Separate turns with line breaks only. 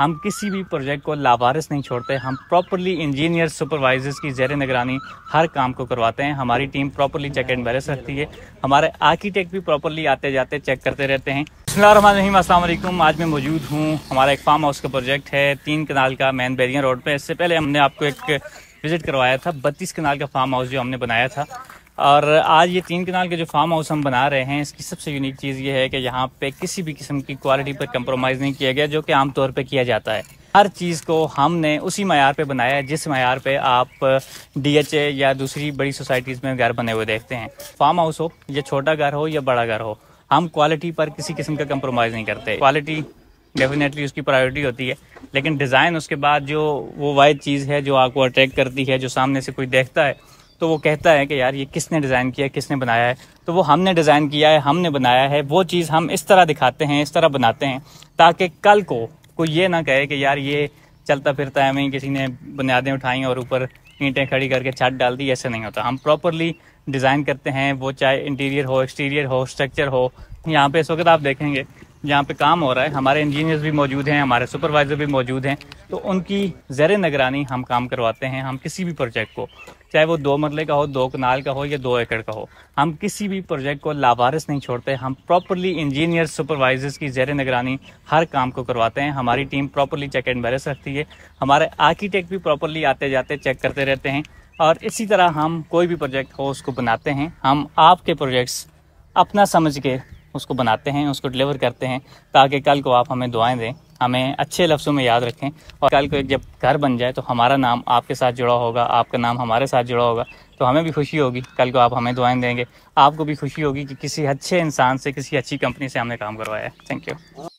हम किसी भी प्रोजेक्ट को लावारिस नहीं छोड़ते हम प्रॉपरली इंजीनियर सुपरवाइजर्स की जैर निगरानी हर काम को करवाते हैं हमारी team properly check and balance रखती है हमारे आर्किटेक्ट भी प्रॉपरली आते जाते चेक करते रहते हैं बसमीम असल आज मैं मौजूद हूँ हमारा एक फार्म हाउस का प्रोजेक्ट है तीन कनाल का मैन बेरिया रोड पर इससे पहले हमने आपको एक विज़िट करवाया था बत्तीस कनाल का फार्म हाउस जो हमने बनाया था और आज ये तीन किनाल के जो फार्म हाउस हम बना रहे हैं इसकी सबसे यूनिक चीज़ ये है कि यहाँ पे किसी भी किस्म की क्वालिटी पर कंप्रोमाइज़ नहीं किया गया जो कि आमतौर पर किया जाता है हर चीज़ को हमने उसी मैार पे बनाया है जिस मैार पे आप डीएचए या दूसरी बड़ी सोसाइटीज़ में घर बने हुए देखते हैं फार्म हाउस हो या छोटा घर हो या बड़ा घर हो हम क्वालिटी पर किसी किस्म का कंप्रोमाइज़ नहीं करते क्वालिटी डेफिनेटली उसकी प्रायोरिटी होती है लेकिन डिज़ाइन उसके बाद जो वो वाइड चीज़ है जो आपको अट्रैक्ट करती है जो सामने से कोई देखता है तो वो कहता है कि यार ये किसने डिज़ाइन किया किसने बनाया है तो वो हमने डिज़ाइन किया है हमने बनाया है वो चीज़ हम इस तरह दिखाते हैं इस तरह बनाते हैं ताकि कल को कोई ये ना कहे कि यार ये चलता फिरता है वहीं किसी ने बुनियादें उठाई और ऊपर ईंटें खड़ी करके छत डाल दी ऐसे नहीं होता हम प्रॉपरली डिज़ाइन करते हैं वो चाहे इंटीरियर हो एक्सटीरियर हो स्ट्रक्चर हो यहाँ पे इस वक्त आप देखेंगे जहाँ पे काम हो रहा है हमारे इंजीनियर्स भी मौजूद हैं हमारे सुपरवाइजर भी मौजूद हैं तो उनकी ज़र निगरानी हम काम करवाते हैं हम किसी भी प्रोजेक्ट को चाहे वो दो मरले का हो दो कनाल का हो या दो एकड़ का हो हम किसी भी प्रोजेक्ट को लावारिस नहीं छोड़ते हम प्रॉपरली इंजीनियर सुपरवाइजर्स की ज़ैर निगरानी हर काम को करवाते हैं हमारी team properly check and balance रखती है हमारे आर्किटेक्ट भी प्रॉपरली आते जाते चेक करते रहते हैं और इसी तरह हम कोई भी प्रोजेक्ट हो उसको बनाते हैं हम आपके प्रोजेक्ट्स अपना समझ के उसको बनाते हैं उसको डिलीवर करते हैं ताकि कल को आप हमें दुआएं दें हमें अच्छे लफ्ज़ों में याद रखें और कल को एक जब घर बन जाए तो हमारा नाम आपके साथ जुड़ा होगा आपका नाम हमारे साथ जुड़ा होगा तो हमें भी खुशी होगी कल को आप हमें दुआएं देंगे आपको भी खुशी होगी कि किसी अच्छे इंसान से किसी अच्छी कंपनी से हमने काम करवाया थैंक यू